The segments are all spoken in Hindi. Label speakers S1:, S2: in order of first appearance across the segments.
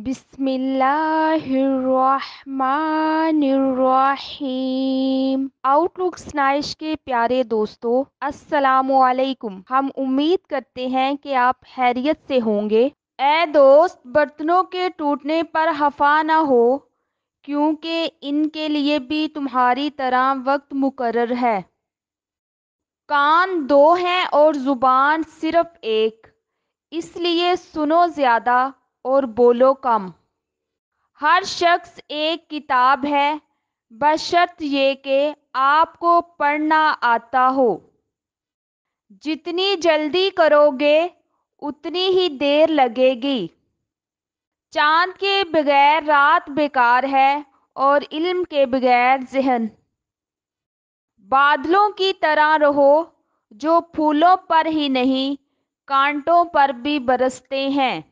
S1: बिस्मिल्लाहिर्रहमानिर्रहीम आउटलुक स्नाइश के प्यारे दोस्तों अस्सलाम हम उम्मीद करते हैं कि आप हैरियत से होंगे ए दोस्त बर्तनों के टूटने पर हफा ना हो क्योंकि इनके लिए भी तुम्हारी तरह वक्त मुकर्र है कान दो हैं और ज़ुबान सिर्फ एक इसलिए सुनो ज़्यादा और बोलो कम हर शख्स एक किताब है बशर्त ये कि आपको पढ़ना आता हो जितनी जल्दी करोगे उतनी ही देर लगेगी चांद के बगैर रात बेकार है और इल्म के बगैर जहन बादलों की तरह रहो जो फूलों पर ही नहीं कांटों पर भी बरसते हैं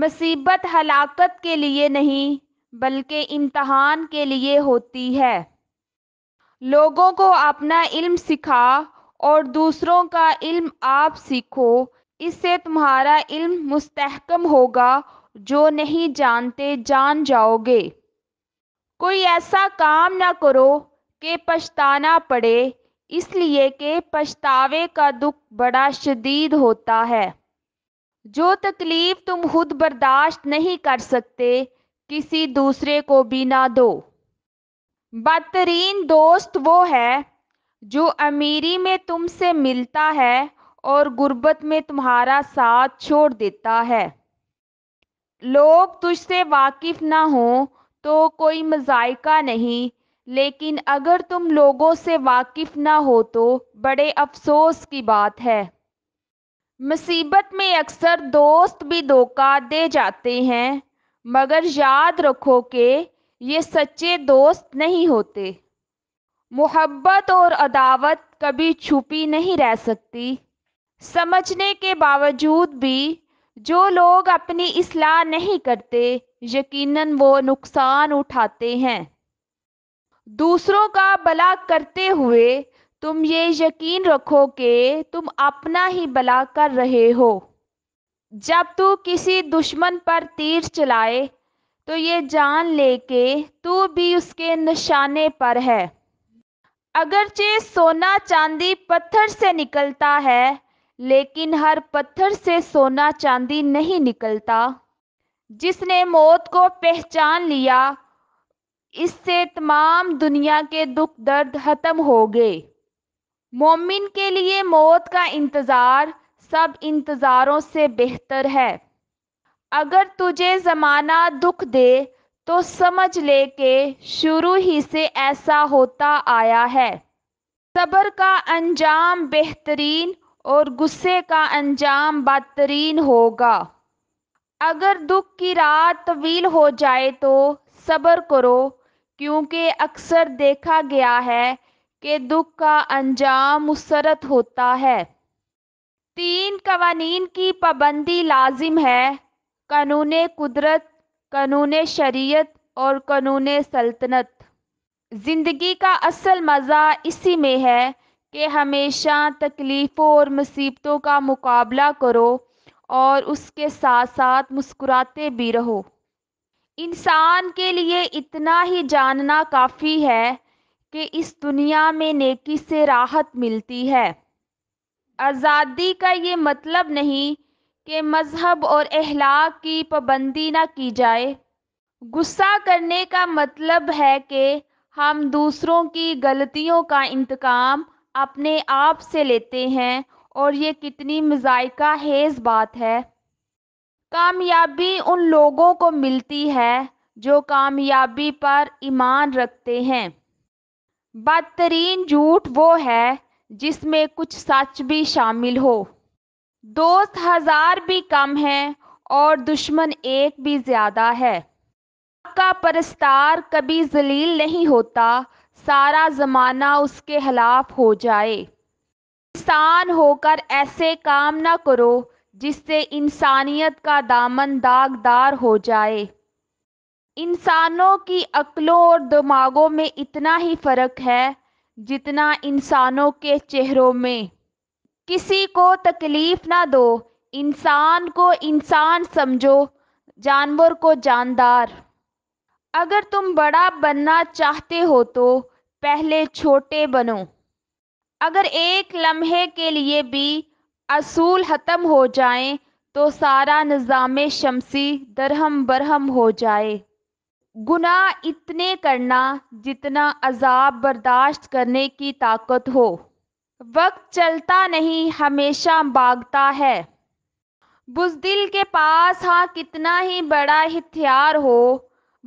S1: मुसीबत हलाकत के लिए नहीं बल्कि इम्तहान के लिए होती है लोगों को अपना इल्म सिखा और दूसरों का इल्म आप सीखो इससे तुम्हारा इल्म मुस्तहकम होगा जो नहीं जानते जान जाओगे कोई ऐसा काम ना करो कि पछताना पड़े इसलिए कि पछतावे का दुख बड़ा शदीद होता है जो तकलीफ तुम खुद बर्दाश्त नहीं कर सकते किसी दूसरे को भी ना दो बदतरीन दोस्त वो है जो अमीरी में तुमसे मिलता है और गुर्बत में तुम्हारा साथ छोड़ देता है लोग तुझसे वाकिफ ना हो तो कोई मजायका नहीं लेकिन अगर तुम लोगों से वाकिफ ना हो तो बड़े अफसोस की बात है मुसीबत में अक्सर दोस्त भी धोखा दे जाते हैं मगर याद रखो कि ये सच्चे दोस्त नहीं होते मोहब्बत और अदावत कभी छुपी नहीं रह सकती समझने के बावजूद भी जो लोग अपनी इसलाह नहीं करते यकीनन वो नुकसान उठाते हैं दूसरों का भला करते हुए तुम ये यकीन रखो कि तुम अपना ही भला कर रहे हो जब तू किसी दुश्मन पर तीर चलाए तो ये जान ले के तू भी उसके निशाने पर है अगरचे सोना चांदी पत्थर से निकलता है लेकिन हर पत्थर से सोना चांदी नहीं निकलता जिसने मौत को पहचान लिया इससे तमाम दुनिया के दुख दर्द खत्म हो गए मोमिन के लिए मौत का इंतज़ार सब इंतज़ारों से बेहतर है अगर तुझे ज़माना दुख दे तो समझ ले के शुरू ही से ऐसा होता आया है सबर का अंजाम बेहतरीन और गुस्से का अंजाम बदतरीन होगा अगर दुख की रात तवील हो जाए तो सबर करो क्योंकि अक्सर देखा गया है के दुख का अंजाम मुसरत होता है तीन कवानीन की पाबंदी लाजिम है कानून कुदरत कानून शरीयत और कानून सल्तनत ज़िंदगी का असल मज़ा इसी में है कि हमेशा तकलीफ़ों और मुसीबतों का मुकाबला करो और उसके साथ साथ मुस्कुराते भी रहो इंसान के लिए इतना ही जानना काफ़ी है कि इस दुनिया में नेकी से राहत मिलती है आज़ादी का ये मतलब नहीं कि मज़हब और अहलाक की पाबंदी ना की जाए गुस्सा करने का मतलब है कि हम दूसरों की गलतियों का इंतकाम अपने आप से लेते हैं और ये कितनी मज़ायका हेज बात है कामयाबी उन लोगों को मिलती है जो कामयाबी पर ईमान रखते हैं बदतरीन झूठ वो है जिसमें कुछ सच भी शामिल हो दोस्त हजार भी कम है और दुश्मन एक भी ज्यादा है का परस्तार कभी जलील नहीं होता सारा जमाना उसके खिलाफ हो जाए इंसान होकर ऐसे काम ना करो जिससे इंसानियत का दामन दागदार हो जाए इंसानों की अक्लों और दिमागों में इतना ही फ़र्क है जितना इंसानों के चेहरों में किसी को तकलीफ़ ना दो इंसान को इंसान समझो जानवर को जानदार अगर तुम बड़ा बनना चाहते हो तो पहले छोटे बनो अगर एक लम्हे के लिए भी असूल ख़त्म तो हो जाए तो सारा निज़ाम शमसी दरहम बरहम हो जाए गुना इतने करना जितना अजाब बर्दाश्त करने की ताकत हो वक्त चलता नहीं हमेशा भागता है बुजदिल के पास हाँ कितना ही बड़ा हथियार हो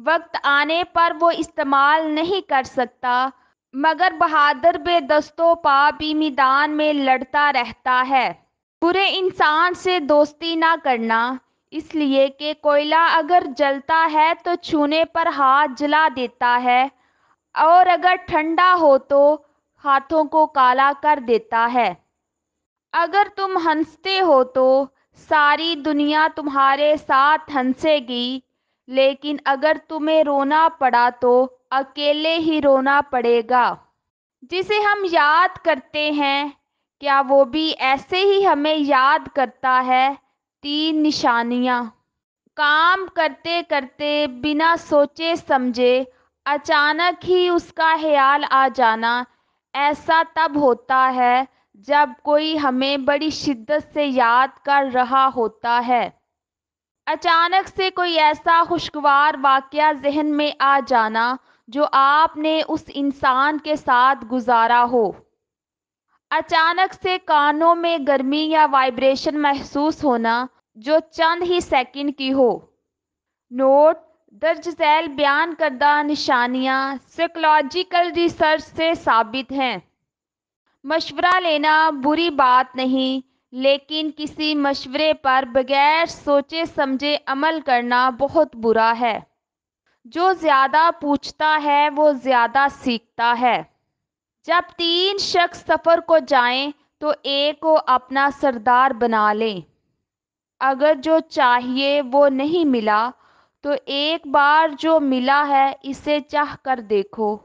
S1: वक्त आने पर वो इस्तेमाल नहीं कर सकता मगर बहादुर बेदस्तों पा भी मैदान में लड़ता रहता है बुरे इंसान से दोस्ती ना करना इसलिए कि कोयला अगर जलता है तो छूने पर हाथ जला देता है और अगर ठंडा हो तो हाथों को काला कर देता है अगर तुम हंसते हो तो सारी दुनिया तुम्हारे साथ हंसेगी लेकिन अगर तुम्हें रोना पड़ा तो अकेले ही रोना पड़ेगा जिसे हम याद करते हैं क्या वो भी ऐसे ही हमें याद करता है तीन निशानियाँ काम करते करते बिना सोचे समझे अचानक ही उसका ख्याल आ जाना ऐसा तब होता है जब कोई हमें बड़ी शिद्दत से याद कर रहा होता है अचानक से कोई ऐसा खुशगवार वाक्य जहन में आ जाना जो आपने उस इंसान के साथ गुजारा हो अचानक से कानों में गर्मी या वाइब्रेशन महसूस होना जो चंद ही सेकंड की हो नोट दर्ज जैल बयान करदा निशानियाँ साइकोलॉजिकल रिसर्च से साबित हैं मशवरा लेना बुरी बात नहीं लेकिन किसी मशवरे पर बगैर सोचे समझे अमल करना बहुत बुरा है जो ज़्यादा पूछता है वो ज़्यादा सीखता है जब तीन शख्स सफ़र को जाएं तो एक को अपना सरदार बना लें अगर जो चाहिए वो नहीं मिला तो एक बार जो मिला है इसे चाह कर देखो